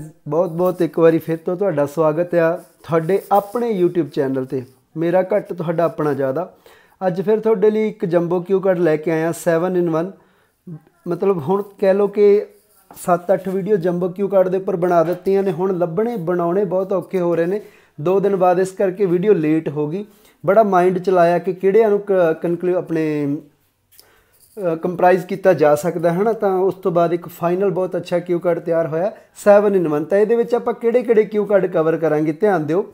ਬਹੁਤ-ਬਹੁਤ ਇੱਕ ਵਾਰੀ ਫਿਰ ਤੋਂ ਤੁਹਾਡਾ ਸਵਾਗਤ ਆ ਤੁਹਾਡੇ ਆਪਣੇ YouTube ਚੈਨਲ ਤੇ ਮੇਰਾ ਘੱਟ ਤੁਹਾਡਾ ਆਪਣਾ ਜ਼ਿਆਦਾ ਅੱਜ ਫਿਰ ਤੁਹਾਡੇ ਲਈ ਇੱਕ ਜੰਬੋ ਕਿਊ ਕਾਰਡ ਲੈ ਕੇ ਆਇਆ 7 in 1 ਮਤਲਬ ਹੁਣ ਕਹਿ ਲੋ ਕਿ 7-8 ਵੀਡੀਓ ਜੰਬੋ ਕਿਊ ਕਾਰਡ ਦੇ ਉੱਪਰ ਬਣਾ ਦਿੱਤੀਆਂ ਨੇ ਹੁਣ ਲੱਭਣੇ ਬਣਾਉਣੇ ਬਹੁਤ ਔਖੇ ਹੋ ਰਹੇ ਨੇ 2 ਦਿਨ ਬਾਅਦ ਇਸ ਕਰਕੇ ਵੀਡੀਓ ਲੇਟ ਹੋ ਗਈ ਬੜਾ ਮਾਈਂਡ ਚਲਾਇਆ ਕਿ ਕਿਹੜਿਆਂ ਨੂੰ ਕਨਕਲੂ ਆਪਣੇ ਕੰਪਰਾਈਜ਼ ਕੀਤਾ ਜਾ ਸਕਦਾ ਹੈ ਨਾ ਤਾਂ ਉਸ ਤੋਂ ਬਾਅਦ ਇੱਕ ਫਾਈਨਲ ਬਹੁਤ ਅੱਛਾ ਕਿਊ ਕਾਰਡ ਤਿਆਰ ਹੋਇਆ 7 ਇਨ 1 ਤਾਂ ਇਹਦੇ ਵਿੱਚ ਆਪਾਂ ਕਿਹੜੇ-ਕਿਹੜੇ ਕਿਊ ਕਾਰਡ ਕਵਰ ਕਰਾਂਗੇ ਧਿਆਨ ਦਿਓ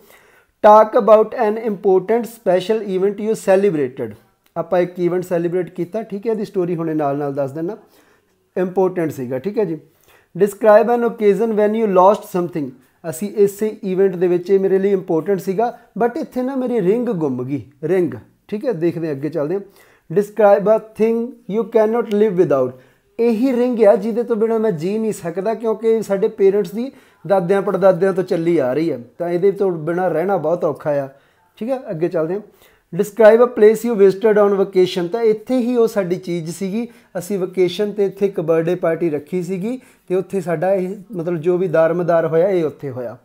talk about an important special event you celebrated ਆਪਾਂ ਇੱਕ ਇਵੈਂਟ ਸੈਲੀਬ੍ਰੇਟ ਕੀਤਾ ਠੀਕ ਹੈ ਇਹਦੀ ਸਟੋਰੀ ਹੁਣੇ ਨਾਲ-ਨਾਲ ਦੱਸ ਦੇਣਾ ਇੰਪੋਰਟੈਂਟ ਸੀਗਾ ਠੀਕ ਹੈ ਜੀ describe an occasion when you lost something ਅਸੀਂ ਇਸੇ ਇਵੈਂਟ ਦੇ ਵਿੱਚ ਇਹ ਮੇਰੇ ਲਈ ਇੰਪੋਰਟੈਂਟ ਸੀਗਾ ਬਟ ਇੱਥੇ ਨਾ ਮੇਰੀ ਰਿੰਗ ਗੁੰਮ ਗਈ ਰਿੰਗ ਠੀਕ ਹੈ ਦੇਖਦੇ ਅੱਗੇ ਚੱਲਦੇ ਹਾਂ describe a thing you cannot live without ਇਹੀ ਰਿੰਗ ਆ ਜਿਹਦੇ ਤੋਂ ਬਿਨਾ ਮੈਂ ਜੀ ਨਹੀਂ ਸਕਦਾ ਕਿਉਂਕਿ ਸਾਡੇ ਪੇਰੈਂਟਸ ਦੀ ਦਾਦਿਆਂ ਪੜਦਾਦਿਆਂ ਤੋਂ ਚੱਲੀ ਆ ਰਹੀ ਹੈ ਤਾਂ ਇਹਦੇ ਤੋਂ ਬਿਨਾ ਰਹਿਣਾ ਬਹੁਤ ਔਖਾ ਆ ਠੀਕ ਹੈ ਅੱਗੇ ਚੱਲਦੇ ਹਾਂ describe a place you visited on vacation ਤਾਂ ਇੱਥੇ ਹੀ ਉਹ ਸਾਡੀ ਚੀਜ਼ ਸੀਗੀ ਅਸੀਂ ਵਕੇਸ਼ਨ ਤੇ ਇੱਥੇ ਇੱਕ ਬਰਥਡੇ ਪਾਰਟੀ ਰੱਖੀ ਸੀਗੀ ਤੇ ਉੱਥੇ ਸਾਡਾ ਇਹ ਮਤਲਬ ਜੋ ਵੀ ਦਾਰਮਦਾਰ ਹੋਇਆ ਇਹ ਉੱਥੇ ਹੋਇਆ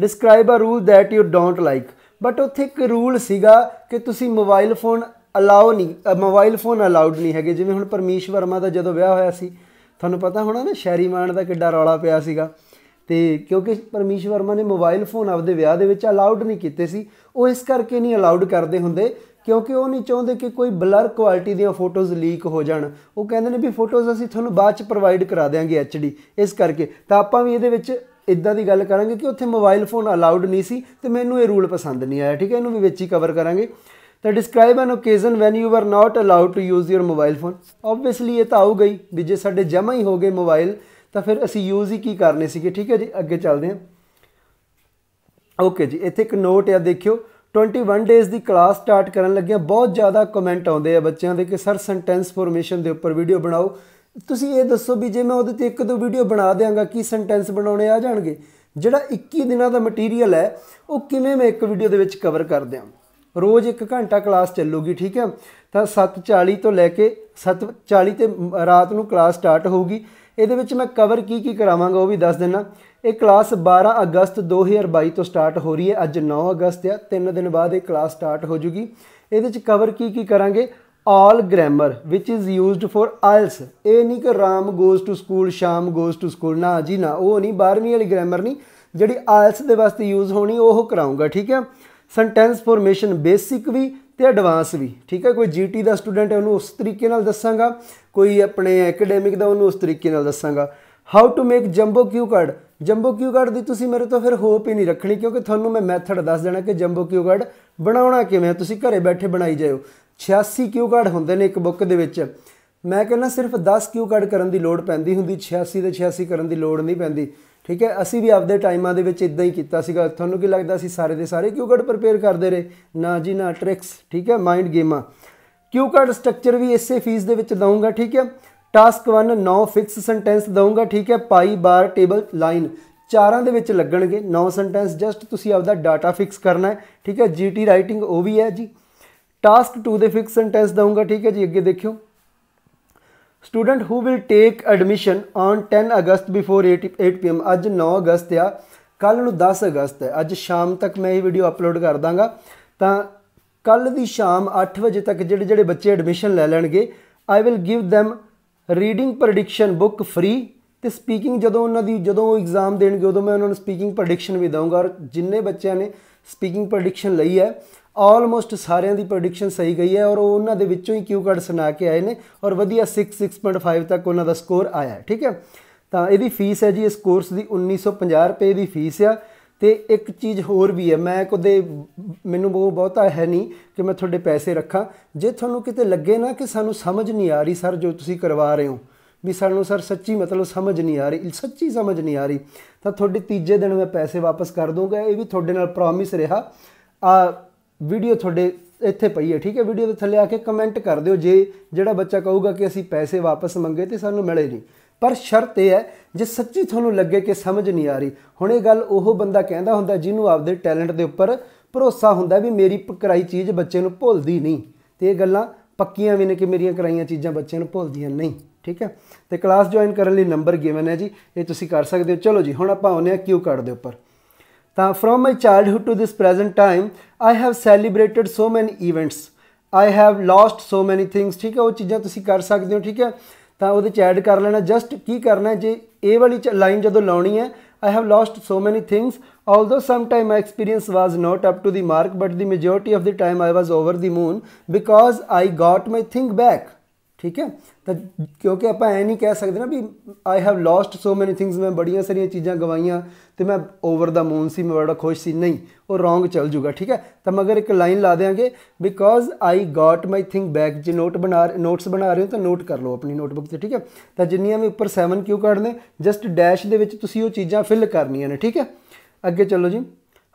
describe a rule that you don't like but ਉੱਥੇ ਇੱਕ ਰੂਲ ਸੀਗਾ ਕਿ ਤੁਸੀਂ ਮੋਬਾਈਲ ਫੋਨ ਅਲਾਉ ਨਹੀਂ ਮੋਬਾਈਲ ਫੋਨ ਅਲਾਉਡ ਨਹੀਂ ਹੈਗੇ ਜਿਵੇਂ ਹੁਣ ਪਰਮੇਸ਼ ਵਰਮਾ ਦਾ ਜਦੋਂ ਵਿਆਹ ਹੋਇਆ ਸੀ ਤੁਹਾਨੂੰ ਪਤਾ ਹੋਣਾ ਨਾ ਸ਼ੈਰੀ ਮਾਨ ਦਾ ਕਿੱਡਾ ਰੌਲਾ ਪਿਆ ਸੀਗਾ ਤੇ ਕਿਉਂਕਿ ਪਰਮੇਸ਼ ਵਰਮਾ ਨੇ ਮੋਬਾਈਲ ਫੋਨ ਆਪਦੇ ਵਿਆਹ ਦੇ ਵਿੱਚ ਅਲਾਉਡ ਨਹੀਂ ਕੀਤੇ ਸੀ ਉਹ ਇਸ ਕਰਕੇ ਨਹੀਂ ਅਲਾਉਡ ਕਰਦੇ ਹੁੰਦੇ ਕਿਉਂਕਿ ਉਹ ਨਹੀਂ ਚਾਹੁੰਦੇ ਕਿ ਕੋਈ ਬਲਰ ਕੁਆਲਿਟੀ ਦੀਆਂ ਫੋਟੋਜ਼ ਲੀਕ ਹੋ ਜਾਣ ਉਹ ਕਹਿੰਦੇ ਨੇ ਵੀ ਫੋਟੋਜ਼ ਅਸੀਂ ਤੁਹਾਨੂੰ ਬਾਅਦ ਚ ਪ੍ਰੋਵਾਈਡ ਕਰਾ ਦੇਾਂਗੇ ਐਚਡੀ ਇਸ ਕਰਕੇ ਤਾਂ ਆਪਾਂ ਵੀ ਇਹਦੇ ਵਿੱਚ ਇਦਾਂ ਦੀ ਗੱਲ ਕਰਾਂਗੇ ਕਿ ਉੱਥੇ ਮੋਬਾਈਲ ਫੋਨ ਅਲਾਉਡ ਨਹੀਂ ਸੀ ਤੇ ਮੈਨੂੰ ਇਹ ਰੂਲ ਪਸੰਦ ਨਹੀਂ ਆਇਆ ਠੀਕ ਹੈ ਇਹਨੂੰ ਵੀ ਵਿੱਚ ਹੀ ਕਵਰ ਕਰਾਂਗੇ ਤਾਂ describe an occasion when you were not allowed to use your mobile phone obviously ਇਹ ਤਾਂ ਆਉ ਗਈ ਵੀ ਜੇ ਸਾਡੇ ਜਮਾ ਹੀ ਹੋ ਗਏ ਮੋਬਾਈਲ ਤਾਂ ਫਿਰ ਅਸੀਂ ਯੂਜ਼ ਹੀ ਕੀ ਕਰਨੇ ਸੀਗੇ ਠੀਕ ਹੈ ਜੀ ਅੱਗੇ ਚੱਲਦੇ ਹਾਂ ਓਕੇ ਜੀ ਇੱਥੇ ਇੱਕ ਨੋਟ ਆ ਦੇਖਿਓ 21 ਡੇਸ ਦੀ ਕਲਾਸ ਸਟਾਰਟ ਕਰਨ ਲੱਗਿਆ ਬਹੁਤ ਜ਼ਿਆਦਾ ਕਮੈਂਟ ਆਉਂਦੇ ਆ ਬੱਚਿਆਂ ਦੇ ਕਿ ਸਰ ਸੈਂਟੈਂਸ ਫਾਰਮੇਸ਼ਨ ਦੇ ਉੱਪਰ ਵੀਡੀਓ ਬਣਾਓ ਤੁਸੀਂ ਇਹ ਦੱਸੋ ਵੀ ਜੇ ਮੈਂ ਉਹਦੇ ਤੇ ਇੱਕ ਦੋ ਵੀਡੀਓ ਬਣਾ ਦਿਆਂਗਾ ਕੀ ਸੈਂਟੈਂਸ ਬਣਾਉਣੇ ਆ ਜਾਣਗੇ ਜਿਹੜਾ 21 ਦਿਨਾਂ ਦਾ ਮਟੀਰੀਅਲ ਹੈ ਉਹ ਕਿਵੇਂ ਮੈਂ ਇੱਕ ਵੀਡੀਓ ਦੇ ਵਿੱਚ ਕਵਰ ਕਰ ਦਿਆਂ ਰੋਜ਼ 1 ਘੰਟਾ ਕਲਾਸ ਚੱਲੂਗੀ ਠੀਕ ਹੈ ਤਾਂ 7:40 ਤੋਂ ਲੈ ਕੇ 7:40 ਤੇ ਰਾਤ ਨੂੰ ਕਲਾਸ ਸਟਾਰਟ ਹੋਊਗੀ ਇਹਦੇ ਵਿੱਚ ਮੈਂ ਕਵਰ ਕੀ ਕੀ ਕਰਾਵਾਂਗਾ ਉਹ ਵੀ ਦੱਸ ਦੇਣਾ ਇਹ ਕਲਾਸ 12 ਅਗਸਤ 2022 ਤੋਂ ਸਟਾਰਟ ਹੋ ਰਹੀ ਹੈ ਅੱਜ 9 ਅਗਸਤ ਹੈ 3 ਦਿਨ ਬਾਅਦ ਇਹ ਕਲਾਸ ਸਟਾਰਟ ਹੋ ਜੂਗੀ ਇਹਦੇ ਵਿੱਚ ਕਵਰ ਕੀ ਕੀ ਕਰਾਂਗੇ all grammar which is used for IELTS ਇਹ ਨਹੀਂ ਕਿ Ram goes to school Sham goes to school ਨਾ ਜੀ ਨਾ ਉਹ ਨਹੀਂ 12ਵੀਂ ਵਾਲੀ ਗ੍ਰਾਮਰ ਨਹੀਂ ਜਿਹੜੀ ਆਇਲਸ ਦੇ ਵਾਸਤੇ ਯੂਜ਼ ਹੋਣੀ ਉਹ ਕਰਾਉਂਗਾ ਠੀਕ ਹੈ ਸੈਂਟੈਂਸ ਫਾਰਮੇਸ਼ਨ ਬੇਸਿਕ ਵੀ ਤੇ ਐਡਵਾਂਸ ਵੀ ਠੀਕ ਹੈ ਕੋਈ ਜੀਟੀ ਦਾ ਸਟੂਡੈਂਟ ਹੈ ਉਹਨੂੰ ਉਸ ਤਰੀਕੇ ਨਾਲ ਦੱਸਾਂਗਾ ਕੋਈ ਆਪਣੇ ਐਕੈਡੈਮਿਕ ਦਾ ਉਹਨੂੰ ਉਸ ਤਰੀਕੇ ਨਾਲ ਦੱਸਾਂਗਾ how to make jumbo cue card jumbo cue card ਦੀ ਤੁਸੀਂ ਮੇਰੇ ਤੋਂ ਫਿਰ ਹੋਪ ਹੀ ਨਹੀਂ ਰੱਖਣੀ ਕਿਉਂਕਿ ਤੁਹਾਨੂੰ ਮੈਂ ਮੈਥਡ ਦੱਸ ਦੇਣਾ ਕਿ ਜੰਬੋ ਕਿਊ ਕਾਰਡ ਬਣਾਉਣਾ ਕਿਵੇਂ ਹੈ ਤੁਸੀਂ ਘਰੇ ਬੈਠੇ ਬਣਾਈ ਜਾਇਓ 86 ਕਿਊ ਕਾਰਡ ਹੁੰਦੇ ਨੇ ਇੱਕ ਬੁੱਕ ਦੇ ਵਿੱਚ ਮੈਂ ਕਹਿੰਦਾ ਸਿਰਫ 10 ਕਿਊ ਕਾਰਡ ਕਰਨ ਦੀ ਲੋੜ ਪੈਂਦੀ ਹੁੰਦੀ 86 ਦੇ 86 ਕਰਨ ਦੀ ਲੋੜ ਨਹੀਂ ਪੈਂਦੀ ਠੀਕ ਹੈ ਅਸੀਂ ਵੀ ਆਪਦੇ ਟਾਈਮਾਂ ਦੇ ਵਿੱਚ ਇਦਾਂ ਹੀ ਕੀਤਾ ਸੀਗਾ ਤੁਹਾਨੂੰ ਕੀ ਲੱਗਦਾ ਸੀ ਸਾਰੇ ਦੇ ਸਾਰੇ ਕਿਊ ਕਾਰਡ ਪ੍ਰਪੇਅਰ ਕਰਦੇ ਰਹੇ ਨਾ ਜੀ ਨਾ ਟ੍ਰਿਕਸ ਠੀਕ ਹੈ ਮਾਈਂਡ ਗੇਮਾਂ ਕਿਊ ਕਾਰਡ ਸਟਰਕਚਰ ਵੀ ਇਸੇ ਫੀਸ ਦੇ ਵਿੱਚ ਦਊਂਗਾ ਠੀਕ ਹੈ ਟਾਸਕ 1 9 ਫਿਕਸ ਸੈਂਟੈਂਸ ਦਊਂਗਾ ਠੀਕ ਹੈ ਪਾਈ ਬਾਰ ਟੇਬਲ ਲਾਈਨ ਚਾਰਾਂ ਦੇ ਵਿੱਚ ਲੱਗਣਗੇ 9 ਸੈਂਟੈਂਸ ਜਸਟ ਤੁਸੀਂ ਆਪਦਾ ਡਾਟਾ ਫਿਕਸ ਕਰਨਾ ਹੈ ਠੀਕ ਹੈ ਜੀਟੀ ਰਾਈਟਿੰਗ ਉਹ ਵੀ ਹੈ ਜੀ ਟਾਸਕ 2 ਦੇ ਫਿਕਸ ਸੈਂਟੈਂਸ ਦਊਂਗਾ ਠੀਕ ਹੈ ਜੀ ਅੱਗੇ ਦੇਖਿਓ student who will take admission on 10 August before 8, PM ਅੱਜ 9 ਅਗਸਤ ਆ ਕੱਲ ਨੂੰ 10 ਅਗਸਤ ਹੈ ਅੱਜ ਸ਼ਾਮ ਤੱਕ ਮੈਂ ਇਹ ਵੀਡੀਓ ਅਪਲੋਡ ਕਰ ਦਾਂਗਾ ਤਾਂ ਕੱਲ ਦੀ ਸ਼ਾਮ 8 ਵਜੇ ਤੱਕ ਜਿਹੜੇ ਜਿਹੜੇ ਬੱਚੇ ਐਡਮਿਸ਼ਨ ਲੈ ਲੈਣਗੇ I will give them reading prediction book free ਤੇ ਸਪੀਕਿੰਗ ਜਦੋਂ ਉਹਨਾਂ ਦੀ ਜਦੋਂ ਉਹ ਐਗਜ਼ਾਮ ਦੇਣਗੇ ਉਦੋਂ ਮੈਂ ਉਹਨਾਂ ਨੂੰ ਸਪੀਕਿੰਗ ਪ੍ਰੈਡਿਕਸ਼ਨ ਵੀ ਦਵਾਂਗਾ ਔਰ ਜਿੰਨੇ ਬੱਚਿਆਂ ਨੇ ਸਪੀਕਿੰਗ ਪ੍ਰੈਡਿਕਸ਼ਨ ਲਈ ਹੈ ਆਲਮੋਸਟ ਸਾਰਿਆਂ ਦੀ ਪ੍ਰੈਡਿਕਸ਼ਨ ਸਹੀ ਗਈ ਹੈ ਔਰ ਉਹਨਾਂ ਦੇ ਵਿੱਚੋਂ ਹੀ ਕਿਊ ਕਾਰਡ ਸੁਣਾ ਕੇ ਆਏ ਨੇ ਔਰ ਵਧੀਆ 6 6.5 ਤੱਕ ਉਹਨਾਂ ਦਾ ਸਕੋਰ ਆਇਆ ਠੀਕ ਹੈ ਤਾਂ ਇਹਦੀ ਫੀਸ ਹੈ ਜੀ ਇਸ ਕੋਰਸ ਦੀ 1950 ਰੁਪਏ ਦੀ ਫੀਸ ਆ ਤੇ ਇੱਕ ਚੀਜ਼ ਹੋਰ ਵੀ ਹੈ ਮੈਂ ਕਦੇ ਮੈਨੂੰ ਉਹ ਬਹੁਤਾ ਹੈ ਨਹੀਂ ਕਿ ਮੈਂ ਤੁਹਾਡੇ ਪੈਸੇ ਰੱਖਾਂ ਜੇ ਤੁਹਾਨੂੰ ਕਿਤੇ ਲੱਗੇ ਨਾ ਕਿ ਸਾਨੂੰ ਸਮਝ ਨਹੀਂ ਆ ਰਹੀ ਸਰ ਜੋ ਤੁਸੀਂ ਕਰਵਾ ਰਹੇ ਹੋ ਵੀ ਸਾਨੂੰ ਸਰ ਸੱਚੀ ਮਤਲਬ ਸਮਝ ਨਹੀਂ ਆ ਰਹੀ ਸੱਚੀ ਸਮਝ ਨਹੀਂ ਆ ਰਹੀ ਤਾਂ ਤੁਹਾਡੇ ਤੀਜੇ ਦਿਨ ਮੈਂ ਪੈਸੇ ਵਾਪਸ ਕਰ ਦੂੰਗਾ ਇਹ ਵੀ ਤੁਹਾਡੇ ਨਾਲ ਪ੍ਰੋਮਿਸ ਰਿਹਾ ਆ ਵੀਡੀਓ ਤੁਹਾਡੇ ਇੱਥੇ ਪਈ ਹੈ ਠੀਕ ਹੈ ਵੀਡੀਓ ਦੇ ਥੱਲੇ ਆ ਕੇ ਕਮੈਂਟ ਕਰ ਦਿਓ ਜੇ ਜਿਹੜਾ ਬੱਚਾ ਕਹੂਗਾ ਕਿ ਅਸੀਂ ਪੈਸੇ ਵਾਪਸ ਮੰਗੇ ਤੇ ਸਾਨੂੰ ਮਿਲੇ ਨਹੀਂ ਪਰ ਸ਼ਰਤ ਇਹ ਹੈ ਜੇ ਸੱਚੀ ਤੁਹਾਨੂੰ ਲੱਗੇ ਕਿ ਸਮਝ ਨਹੀਂ ਆ ਰਹੀ ਹੁਣ ਇਹ ਗੱਲ ਉਹ ਬੰਦਾ ਕਹਿੰਦਾ ਹੁੰਦਾ ਜਿਹਨੂੰ ਆਪਦੇ ਟੈਲੈਂਟ ਦੇ ਉੱਪਰ ਭਰੋਸਾ ਹੁੰਦਾ ਵੀ ਮੇਰੀ ਕਰਾਈ ਚੀਜ਼ ਬੱਚੇ ਨੂੰ ਭੁੱਲਦੀ ਨਹੀਂ ਤੇ ਇਹ ਗੱਲਾਂ ਪੱਕੀਆਂ ਵੀ ਨੇ ਕਿ ਮੇਰੀਆਂ ਕਰਾਈਆਂ ਚੀਜ਼ਾਂ ਬੱਚੇ ਨੂੰ ਭੁੱਲਦੀਆਂ ਨਹੀਂ ਠੀਕ ਹੈ ਤੇ ਕਲਾਸ ਜੁਆਇਨ ਕਰਨ ਲਈ ਨੰਬਰ ਗਿਵਨ ਹੈ ਜੀ ਇਹ ਤੁਸੀਂ ਕਰ ਸਕਦੇ ਹੋ ਚਲੋ ਜੀ ਹੁਣ ਆਪਾਂ ਆਉਂਦੇ ਆ ਕਿਊ ਕਾਰਡ ਦੇ ਉੱਪਰ Now, from my childhood to this present time, I have celebrated so many events. I have lost so many things. ਠੀਕ ਹੈ ਉਹ ਚੀਜ਼ਾਂ ਤੁਸੀਂ ਕਰ ਸਕਦੇ ਹੋ ਠੀਕ ਹੈ ਤਾਂ ਉਹਦੇ ਚ ਐਡ ਕਰ ਲੈਣਾ ਜਸਟ ਕੀ ਕਰਨਾ ਜੇ ਇਹ ਵਾਲੀ ਲਾਈਨ ਜਦੋਂ ਲਾਉਣੀ ਹੈ I have lost so many things. Although sometime my experience was not up to the mark, but the majority of the time I was over the moon because I got my thing back. ਠੀਕ ਹੈ ਤਾਂ ਕਿਉਂਕਿ ਆਪਾਂ ਐ ਨਹੀਂ ਕਹਿ ਸਕਦੇ ਨਾ ਵੀ ਆਈ ਹੈਵ ਲੌਸਟ ਸੋ ਮੈਨੀ ਥਿੰਗਸ ਮੈਂ ਬੜੀਆਂ ਸਾਰੀਆਂ ਚੀਜ਼ਾਂ ਗਵਾਈਆਂ ਤੇ ਮੈਂ ਓਵਰ ਦਾ ਮੂਨ ਸੀ ਮੈਂ ਬੜਾ ਖੁਸ਼ ਸੀ ਨਹੀਂ ਉਹ ਰੋਂਗ ਚੱਲ ਜੂਗਾ ਠੀਕ ਹੈ ਤਾਂ ਮਗਰ ਇੱਕ ਲਾਈਨ ਲਾ ਦੇਾਂਗੇ because I got my thing back ਜੇ ਨੋਟ ਬਣਾ ਨੋਟਸ ਬਣਾ ਰਹੇ ਹੋ ਤਾਂ ਨੋਟ ਕਰ ਲਓ ਆਪਣੀ ਨੋਟਬੁੱਕ ਤੇ ਠੀਕ ਹੈ ਤਾਂ ਜਿੰਨੀਆਂ ਵੀ ਉੱਪਰ 7 ਕਿਉ ਕਾਰਡ ਜਸਟ ਡੈਸ਼ ਦੇ ਵਿੱਚ ਤੁਸੀਂ ਉਹ ਚੀਜ਼ਾਂ ਫਿਲ ਕਰਨੀਆਂ ਨੇ ਠੀਕ ਹੈ ਅੱਗੇ ਚੱਲੋ ਜੀ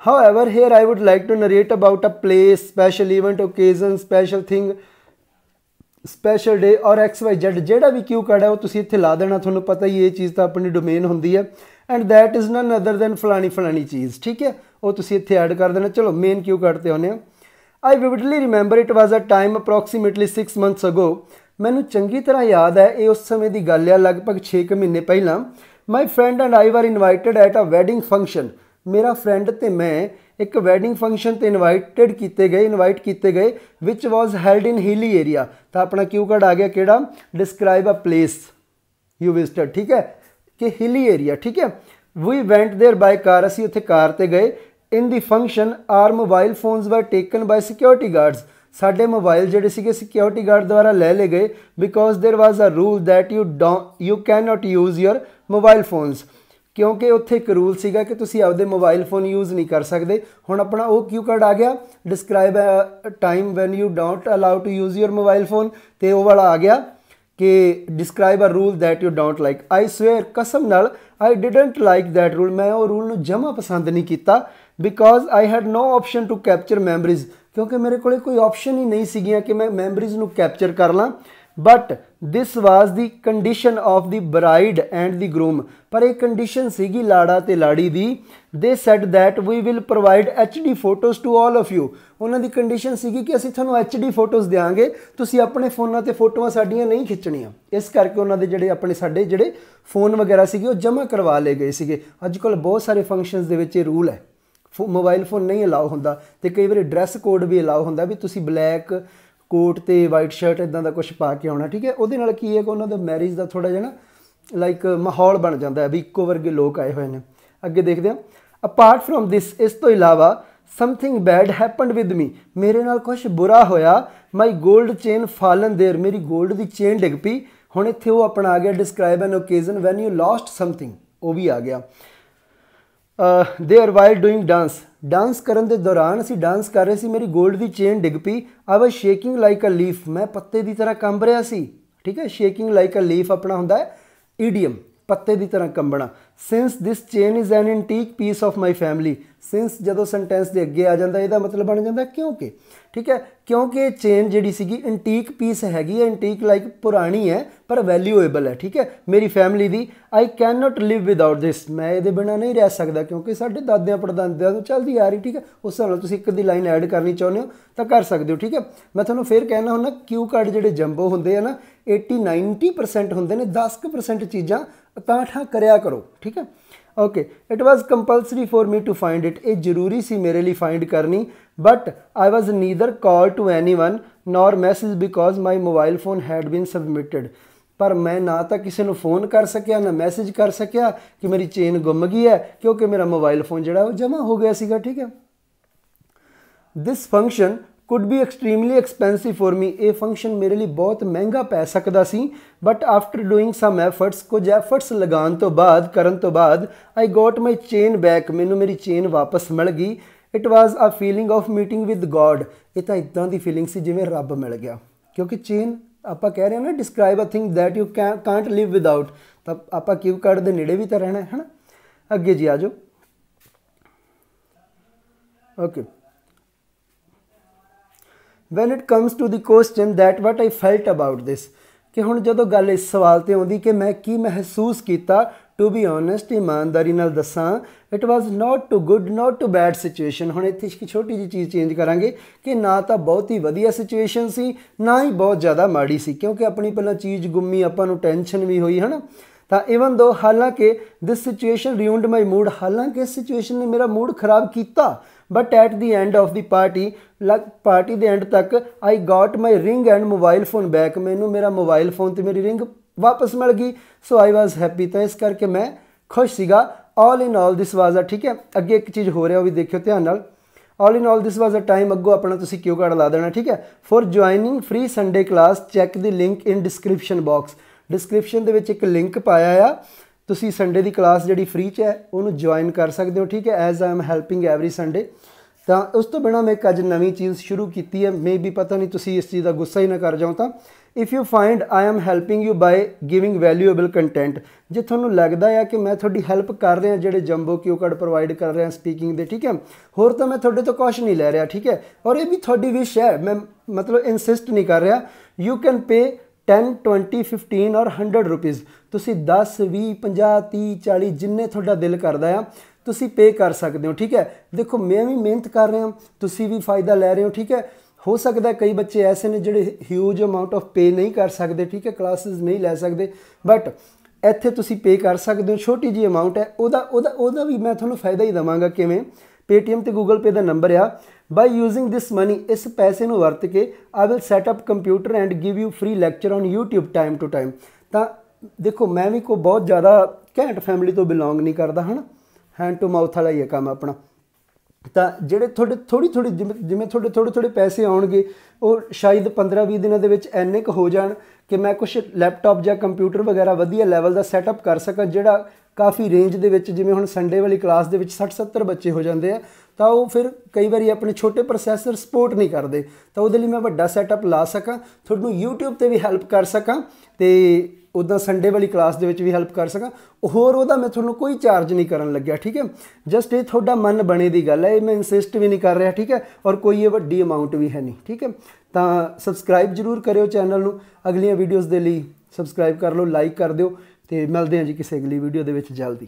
however here I would like to narrate about a place special event occasion special thing special day or X Y Z ਜਿਹੜਾ ਵੀ ਕਿਊ ਕਾਰਡ ਹੈ ਉਹ ਤੁਸੀਂ ਇੱਥੇ ਲਾ ਦੇਣਾ ਤੁਹਾਨੂੰ ਪਤਾ ਹੀ ਇਹ ਚੀਜ਼ ਤਾਂ ਆਪਣੀ ਡੋਮੇਨ ਹੁੰਦੀ ਹੈ and that is none other than ਫਲਾਣੀ ਫਲਾਣੀ ਚੀਜ਼ ਠੀਕ ਹੈ ਉਹ ਤੁਸੀਂ ਇੱਥੇ ਐਡ ਕਰ ਦੇਣਾ ਚਲੋ ਮੇਨ ਕਿਊ ਕਾਰਡ ਤੇ ਆਉਂਦੇ ਆ I vividly remember it was a time approximately 6 months ago ਮੈਨੂੰ ਚੰਗੀ ਤਰ੍ਹਾਂ ਯਾਦ ਹੈ ਇਹ ਉਸ ਸਮੇਂ ਦੀ ਗੱਲ ਹੈ ਲਗਭਗ 6 ਕੁ ਮਹੀਨੇ ਪਹਿਲਾਂ my friend and I were invited at a wedding function ਮੇਰਾ ਫਰੈਂਡ ਤੇ ਮੈਂ ਇੱਕ ਵੈਡਿੰਗ ਫੰਕਸ਼ਨ ਤੇ ਇਨਵਾਈਟਡ ਕੀਤੇ ਗਏ ਇਨਵਾਈਟ ਕੀਤੇ ਗਏ ਵਿਚ ਵਾਸ ਹੈਲਡ ਇਨ ਹਿਲੀ ਏਰੀਆ ਤਾਂ ਆਪਣਾ ਕਿਊ ਕਾਰਡ ਆ ਗਿਆ ਕਿਹੜਾ describe a place you visited ਠੀਕ ਹੈ ਕਿ ਹਿਲੀ ਏਰੀਆ ਠੀਕ ਹੈ ਵੀ ਵੈਂਟ देयर ਬਾਈ ਕਾਰ ਅਸੀਂ ਉੱਥੇ ਕਾਰ ਤੇ ਗਏ in the function or mobile phones were taken by security guards ਸਾਡੇ ਮੋਬਾਈਲ ਜਿਹੜੇ ਸੀਗੇ ਸਿਕਿਉਰਿਟੀ ਗਾਰਡ ਦੁਆਰਾ ਲੈ ਲਏ ਗਏ because there was a rule that you you can not use your mobile phones ਕਿਉਂਕਿ ਉੱਥੇ ਇੱਕ ਰੂਲ ਸੀਗਾ ਕਿ ਤੁਸੀਂ ਆਪਦੇ ਮੋਬਾਈਲ ਫੋਨ ਯੂਜ਼ ਨਹੀਂ ਕਰ ਸਕਦੇ ਹੁਣ ਆਪਣਾ ਉਹ ਕਿਊ ਕਾਰਡ ਆ ਗਿਆ describe time when you don't allow to use your mobile phone ਤੇ ਉਹ ਵਾਲਾ ਆ ਗਿਆ ਕਿ describe a rule that you don't like I swear ਕਸਮ ਨਾਲ I didn't like that rule ਮੈਂ ਉਹ ਰੂਲ ਨੂੰ ਜਮਾ ਪਸੰਦ ਨਹੀਂ ਕੀਤਾ because I had no option to capture memories ਕਿਉਂਕਿ ਮੇਰੇ ਕੋਲੇ ਕੋਈ ਆਪਸ਼ਨ ਹੀ ਨਹੀਂ ਸੀਗੀਆਂ ਕਿ ਮੈਂ ਮੈਮਰੀਜ਼ ਨੂੰ ਕੈਪਚਰ ਕਰ ਲਾਂ but this was the condition of the bride and the groom ਪਰ ਇਹ ਕੰਡੀਸ਼ਨ ਸੀਗੀ ਲਾੜਾ ਤੇ ਲਾੜੀ ਦੀ ਦੇ said that we will provide HD photos to all of you ਉਹਨਾਂ ਦੀ ਕੰਡੀਸ਼ਨ ਸੀਗੀ ਕਿ ਅਸੀਂ ਤੁਹਾਨੂੰ ਐਚਡੀ ਫੋਟੋਸ ਦੇਾਂਗੇ ਤੁਸੀਂ ਆਪਣੇ ਫੋਨਾਂ ਤੇ ਫੋਟੋਆਂ ਸਾਡੀਆਂ ਨਹੀਂ ਖਿੱਚਣੀਆਂ ਇਸ ਕਰਕੇ ਉਹਨਾਂ ਦੇ ਜਿਹੜੇ ਆਪਣੇ ਸਾਡੇ ਜਿਹੜੇ ਫੋਨ ਵਗੈਰਾ ਸੀਗੇ ਉਹ ਜਮ੍ਹਾਂ ਕਰਵਾ ਲਏ ਗਏ ਸੀਗੇ ਅੱਜ ਕੱਲ ਬਹੁਤ ਸਾਰੇ ਫੰਕਸ਼ਨਸ ਦੇ ਵਿੱਚ ਇਹ ਰੂਲ ਹੈ ਮੋਬਾਈਲ ਫੋਨ ਨਹੀਂ ਅਲਾਉ ਹੁੰਦਾ ਤੇ ਕਈ ਵਾਰੀ ਡਰੈਸ ਕੋਡ ਵੀ ਅਲਾਉ ਹੁੰਦਾ ਵੀ ਤੁਸੀਂ ਬਲੈਕ ਕੋਟ ਤੇ ਵਾਈਟ ਸ਼ਰਟ ਇਦਾਂ ਦਾ ਕੁਝ ਪਾ ਕੇ ਆਉਣਾ ਠੀਕ ਹੈ ਉਹਦੇ ਨਾਲ ਕੀ ਹੈ ਕਿ ਉਹਨਾਂ ਦਾ ਮੈਰਿਜ ਦਾ ਥੋੜਾ ਜਿਹਾ ਨਾ ਲਾਈਕ ਮਾਹੌਲ ਬਣ ਜਾਂਦਾ ਹੈ ਵੀ ਇੱਕੋ ਵਰਗੇ ਲੋਕ ਆਏ ਹੋਏ ਨੇ ਅੱਗੇ ਦੇਖਦੇ ਹਾਂ ਅਪਾਰਟ ਫਰਮ ਥਿਸ ਇਸ ਤੋਂ ਇਲਾਵਾ something bad happened with me ਮੇਰੇ ਨਾਲ ਕੁਝ ਬੁਰਾ ਹੋਇਆ ਮਾਈ 골ਡ ਚੇਨ ਫਾਲਨ देयर ਮੇਰੀ 골ਡ ਦੀ ਚੇਨ ਡਿੱਗ ਪਈ ਹੁਣ ਇੱਥੇ ਉਹ ਆਪਣਾ ਆ ਗਿਆ describe an occasion when you lost something ਉਹ ਵੀ ਆ ਗਿਆ ਅ there while doing dance dance ਕਰਨ ਦੇ ਦੌਰਾਨ ਅਸੀਂ ਡਾਂਸ ਕਰ ਰਹੇ ਸੀ ਮੇਰੀ 골ਡ ਦੀ ਚੇਨ ਡਿੱਗ ਪਈ ਆ ਵਾ ਸ਼ੇਕਿੰਗ ਲਾਈਕ ਅ ਲੀਫ ਮੈਂ ਪੱਤੇ ਦੀ ਤਰ੍ਹਾਂ ਕੰਬ ਰਿਹਾ ਸੀ ਠੀਕ ਹੈ ਸ਼ੇਕਿੰਗ ਲਾਈਕ ਅ ਲੀਫ ਆਪਣਾ ਹੁੰਦਾ ਹੈ ਈਡੀਅਮ ਪੱਤੇ ਦੀ ਤਰ੍ਹਾਂ ਕੰਬਣਾ ਸਿንስ this chain is an antique piece of my family ਸਿንስ ਜਦੋਂ ਸੈਂਟੈਂਸ ਦੇ ਅੱਗੇ ਆ ਜਾਂਦਾ ਇਹਦਾ ਮਤਲਬ ਬਣ ਜਾਂਦਾ ਕਿਉਂਕਿ ਠੀਕ ਹੈ ਕਿਉਂਕਿ ਚੇਨ ਜਿਹੜੀ ਸੀਗੀ ਐਂਟੀਕ ਪੀਸ ਹੈਗੀ ਹੈ ਐਂਟੀਕ ਲਾਈਕ ਪੁਰਾਣੀ ਹੈ ਪਰ ਵੈਲਿਊਏਬਲ ਹੈ ਠੀਕ ਹੈ ਮੇਰੀ ਫੈਮਿਲੀ ਦੀ I can not live without this ਮੈਂ ਇਹਦੇ ਬਿਨਾ ਨਹੀਂ ਰਹਿ ਸਕਦਾ ਕਿਉਂਕਿ ਸਾਡੇ ਦਾਦਿਆਂ ਪੜਦਾਦਿਆਂ ਤੋਂ ਚੱਲਦੀ ਆ ਰਹੀ ਠੀਕ ਹੈ ਉਸ ਹਿਸਾਬ ਨਾਲ ਤੁਸੀਂ ਇੱਕ ਦੀ ਲਾਈਨ ਐਡ ਕਰਨੀ ਚਾਹੁੰਦੇ ਹੋ ਤਾਂ ਕਰ ਸਕਦੇ ਹੋ ਠੀਕ ਹੈ ਮੈਂ ਤੁਹਾਨੂੰ ਫੇਰ ਕਹਿਣਾ ਹੁੰਦਾ ਕਿਊ ਕਾਰਡ ਜਿਹੜੇ ਜੰਬੋ ਹੁੰਦੇ ਆ ਨਾ 80 90% ਹੁੰਦੇ ਨੇ 10% ਚੀਜ਼ਾਂ ਅਤਾਠਾ ਕਰਿਆ ਕਰੋ ਠੀਕ ਹੈ okay it was compulsory for me to find it ਇਹ ਜ਼ਰੂਰੀ ਸੀ ਮੇਰੇ ਲਈ ਫਾਈਂਡ ਕਰਨੀ but I was neither call to anyone nor message because my mobile phone had been submitted ਪਰ ਮੈਂ ਨਾ ਤਾਂ ਕਿਸੇ ਨੂੰ ਫੋਨ ਕਰ ਸਕਿਆ ਨਾ ਮੈਸੇਜ ਕਰ ਸਕਿਆ ਕਿ ਮੇਰੀ ਚੇਨ ਗੁੰਮ ਗਈ ਹੈ ਕਿਉਂਕਿ ਮੇਰਾ ਮੋਬਾਈਲ ਫੋਨ ਜਿਹੜਾ ਉਹ ਜਮ੍ਹਾਂ ਹੋ ਗਿਆ ਸੀਗਾ ਠੀਕ ਹੈ this function could be extremely expensive for me ਇਹ ਫੰਕਸ਼ਨ ਮੇਰੇ ਲਈ ਬਹੁਤ ਮਹਿੰਗਾ ਪੈ ਸਕਦਾ ਸੀ but after doing some efforts ਕੁਝ ਐਫਰਟਸ ਲਗਾਉਣ ਤੋਂ ਬਾਅਦ ਕਰਨ ਤੋਂ ਬਾਅਦ ਆਈ ਗਾਟ ਮਾਈ ਚੇਨ ਬੈਕ ਮੈਨੂੰ ਮੇਰੀ ਚੇਨ ਵਾਪਸ ਮਿਲ ਗਈ it was a feeling of meeting with god ਇਹ ਤਾਂ ਇਦਾਂ ਦੀ ਫੀਲਿੰਗ ਸੀ ਜਿਵੇਂ ਰੱਬ ਮਿਲ ਗਿਆ ਕਿਉਂਕਿ ਚੇਨ ਆਪਾਂ ਕਹਿ ਰਹੇ ਹਾਂ ਨਾ describe a thing that you can't live without ਤਾਂ ਆਪਾਂ ਕਿਊ ਕਾਰਡ ਦੇ ਨੇੜੇ ਵੀ ਤਾਂ ਰਹਿਣਾ ਹੈ ਹਨਾ ਅੱਗੇ ਜੀ ਆਜੋ okay when it comes to the question that what I felt about this ਕਿ ਹੁਣ ਜਦੋਂ ਗੱਲ ਇਸ ਸਵਾਲ ਤੇ ਆਉਂਦੀ ਕਿ ਮੈਂ ਕੀ ਮਹਿਸੂਸ ਕੀਤਾ ਟੂ ਬੀ ਓਨੈਸਟ ਇਮਾਨਦਾਰੀ ਨਾਲ ਦੱਸਾਂ it was not too good not too bad situation ਹੁਣ ਇੱਥੇ ਇੱਕ ਛੋਟੀ ਜੀ ਚੀਜ਼ ਚੇਂਜ ਕਰਾਂਗੇ ਕਿ ਨਾ ਤਾਂ ਬਹੁਤ ਹੀ ਵਧੀਆ ਸਿਚੁਏਸ਼ਨ ਸੀ ਨਾ ਹੀ ਬਹੁਤ ਜ਼ਿਆਦਾ ਮਾੜੀ ਸੀ ਕਿਉਂਕਿ ਆਪਣੀ ਪਹਿਲਾਂ ਚੀਜ਼ ਗੁੰਮੀ ਆਪਾਂ ਨੂੰ ਟੈਨਸ਼ਨ ਵੀ ਹੋਈ ਹਨਾ ਤਾਂ ਇਵਨ ਦੋ ਹਾਲਾਂਕਿ this situation ruined my mood ਹਾਲਾਂਕਿ ਸਿਚੁਏਸ਼ਨ ਨੇ ਮੇਰਾ ਮੂਡ ਖਰਾਬ ਕੀਤਾ but at the end of the party ਲਗ ਪਾਰਟੀ ਦੇ ਐਂਡ ਤੱਕ I got my ring and mobile phone back ਮੈਨੂੰ ਮੇਰਾ ਮੋਬਾਈਲ ਫੋਨ ਤੇ ਮੇਰੀ ਰਿੰਗ ਵਾਪਸ ਮਿਲ ਗਈ ਸੋ ਆਈ ਵਾਸ ਹੈਪੀ ਤਾਂ ਇਸ ਕਰਕੇ ਮੈਂ ਖੁਸ਼ ਸੀਗਾ ਆਲ ਇਨ ਆਲ ਦਿਸ ਵਾਸ ਆ ਠੀਕ ਹੈ ਅੱਗੇ ਇੱਕ ਚੀਜ਼ ਹੋ ਰਿਹਾ ਉਹ ਵੀ ਦੇਖਿਓ ਧਿਆਨ ਨਾਲ ਆਲ ਇਨ ਆਲ ਦਿਸ ਵਾਸ ਅ ਟਾਈਮ ਅੱਗੋ ਆਪਣਾ ਤੁਸੀਂ ਕਿਊ ਕਾਰਡ ਲਾ ਦੇਣਾ ਠੀਕ ਹੈ for joining free Sunday class check the link in description box description ਦੇ ਵਿੱਚ ਇੱਕ ਲਿੰਕ ਪਾਇਆ ਆ ਤੁਸੀਂ ਸੰਡੇ ਦੀ ਕਲਾਸ ਜਿਹੜੀ ਫ੍ਰੀ ਚ ਹੈ ਉਹਨੂੰ ਜੁਆਇਨ ਕਰ ਸਕਦੇ ਹੋ ਠੀਕ ਹੈ as I am helping every Sunday ਤਾਂ ਉਸ ਤੋਂ ਬਿਨਾ ਮੈਂ ਇੱਕ ਅੱਜ ਨਵੀਂ ਚੀਜ਼ ਸ਼ੁਰੂ ਕੀਤੀ ਹੈ ਮੇ ਵੀ ਪਤਾ ਨਹੀਂ ਤੁਸੀਂ ਇਸ ਚੀਜ਼ ਦਾ ਗੁੱਸਾ ਹੀ ਨਾ ਕਰ ਜਾਓ ਤਾਂ if you find I am helping you by giving valuable content ਜੇ ਤੁਹਾਨੂੰ ਲੱਗਦਾ ਹੈ ਕਿ ਮੈਂ ਤੁਹਾਡੀ ਹੈਲਪ ਕਰ ਰਿਹਾ ਜਿਹੜੇ ਜੰਬੋ ਕਿਉ ਕਾਰਡ ਪ੍ਰੋਵਾਈਡ ਕਰ ਰਿਹਾ ਸਪੀਕਿੰਗ ਦੇ ਠੀਕ ਹੈ ਹੋਰ ਤਾਂ ਮੈਂ ਤੁਹਾਡੇ ਤੋਂ ਕੁਝ ਨਹੀਂ ਲੈ ਰਿਹਾ ਠੀਕ ਹੈ ਔਰ ਇਹ ਵੀ ਤੁਹਾਡੀ ਵਿਸ਼ ਹੈ ਮੈਂ ਮਤਲਬ ਇਨਸਿਸਟ ਨਹੀਂ ਕਰ ਰਿਹਾ ਯੂ ਕੈਨ ਪੇ 10 20 15 ਔਰ 100 ਰੁਪਏ ਤੁਸੀਂ 10 20 50 30 40 ਜਿੰਨੇ ਤੁਹਾਡਾ ਦਿਲ ਕਰਦਾ ਆ ਤੁਸੀਂ ਪੇ ਕਰ ਸਕਦੇ ਹੋ ਠੀਕ ਹੈ ਦੇਖੋ ਮੈਂ ਵੀ ਮਿਹਨਤ ਕਰ ਰਿਹਾ ਤੁਸੀਂ ਵੀ ਫਾਇਦਾ ਲੈ ਰਹੇ ਹੋ ਠੀਕ ਹੈ ਹੋ ਸਕਦਾ ਕਈ ਬੱਚੇ ਐਸੇ ਨੇ ਜਿਹੜੇ ਹਿਊਜ ਅਮਾਉਂਟ ਆਫ ਪੇ ਨਹੀਂ ਕਰ ਸਕਦੇ ਠੀਕ ਹੈ ਕਲਾਸਿਸ ਨਹੀਂ ਲੈ ਸਕਦੇ ਬਟ ਇੱਥੇ ਤੁਸੀਂ ਪੇ ਕਰ ਸਕਦੇ ਹੋ ਛੋਟੀ ਜੀ ਅਮਾਉਂਟ ਹੈ ਉਹਦਾ ਉਹਦਾ ਉਹਦਾ ਵੀ ਮੈਂ ਤੁਹਾਨੂੰ ਫਾਇਦਾ ਹੀ ਦਵਾਂਗਾ ਕਿਵੇਂ Paytm ਤੇ Google Pay ਦਾ ਨੰਬਰ ਆ ਬਾਈ using this ਮਨੀ ਇਸ ਪੈਸੇ ਨੂੰ ਵਰਤ ਕੇ I will set up computer and give you free lecture on YouTube time to time ਤਾਂ ਦੇਖੋ ਮੈਂ ਵੀ ਕੋ ਬਹੁਤ ਜ਼ਿਆਦਾ ਘੈਂਟ ਫੈਮਿਲੀ ਤੋਂ ਬਿਲੋਂਗ ਨਹੀਂ ਕਰਦਾ ਹਨ ਹੈਂਡ ਟੂ ਮਾਊਥ ਵਾਲਾ ਹੀ ਕੰਮ ਆਪਣਾ ਤਾਂ ਜਿਹੜੇ ਤੁਹਾਡੇ ਥੋੜੀ ਥੋੜੀ ਜਿਵੇਂ ਤੁਹਾਡੇ ਥੋੜੇ ਥੋੜੇ ਪੈਸੇ ਆਉਣਗੇ ਉਹ ਸ਼ਾਇਦ 15-20 ਦਿਨਾਂ ਦੇ ਵਿੱਚ ਐਨੇ ਕੁ ਹੋ ਜਾਣ ਕਿ ਮੈਂ ਕੁਝ ਲੈਪਟਾਪ ਜਾਂ ਕੰਪਿਊਟਰ ਵਗੈਰਾ ਵਧੀਆ ਲੈਵਲ ਦਾ ਸੈਟਅਪ ਕਰ ਸਕਾਂ ਜਿਹੜਾ ਕਾਫੀ ਰੇਂਜ ਦੇ ਵਿੱਚ ਜਿਵੇਂ ਹੁਣ ਸੰਡੇ ਵਾਲੀ ਕਲਾਸ ਦੇ ਵਿੱਚ 60 70 ਬੱਚੇ ਹੋ ਜਾਂਦੇ ਆ ਤਾਂ ਉਹ ਫਿਰ ਕਈ ਵਾਰੀ ਆਪਣੇ ਛੋਟੇ ਪ੍ਰੋਸੈਸਰ ਸਪੋਰਟ ਨਹੀਂ ਕਰਦੇ ਤਾਂ ਉਹਦੇ ਲਈ ਮੈਂ ਵੱਡਾ ਸੈਟਅਪ ਲਾ ਸਕਾਂ ਤੁਹਾਨੂੰ YouTube ਤੇ ਵੀ ਹੈਲਪ ਕਰ ਸਕਾਂ ਤੇ ਉਦਾਂ ਸੰਡੇ ਵਾਲੀ ਕਲਾਸ ਦੇ ਵਿੱਚ ਵੀ ਹੈਲਪ ਕਰ ਸਕਾਂ ਹੋਰ ਉਹਦਾ ਮੈਂ ਤੁਹਾਨੂੰ ਕੋਈ ਚਾਰਜ ਨਹੀਂ ਕਰਨ ਲੱਗਿਆ ਠੀਕ ਹੈ ਜਸਟ ਇਹ ਤੁਹਾਡਾ ਮਨ ਬਣੇ ਦੀ ਗੱਲ ਹੈ ਇਹ ਮੈਂ ਇਨਸਿਸਟ ਵੀ ਨਹੀਂ ਕਰ ਰਿਹਾ ਠੀਕ ਹੈ ਔਰ ਕੋਈ ਇਹ ਵੱਡੀ ਅਮਾਉਂਟ ਵੀ ਹੈ ਨਹੀਂ ਠੀਕ ਹੈ ਤਾਂ ਸਬਸਕ੍ਰਾਈਬ ਜਰੂਰ ਕਰਿਓ ਚੈਨਲ ਨੂੰ ਅਗਲੀਆਂ ਵੀਡੀਓਜ਼ ਦੇ ਲਈ ਸਬਸਕ੍ਰਾਈਬ ਕਰ ਲਓ ਲਾਈਕ ਕਰ ਦਿਓ ਤੇ ਮਿਲਦੇ ਹਾਂ ਜੀ ਕਿਸੇ ਅਗਲੀ ਵੀਡੀਓ ਦੇ ਵਿੱਚ ਜਲਦੀ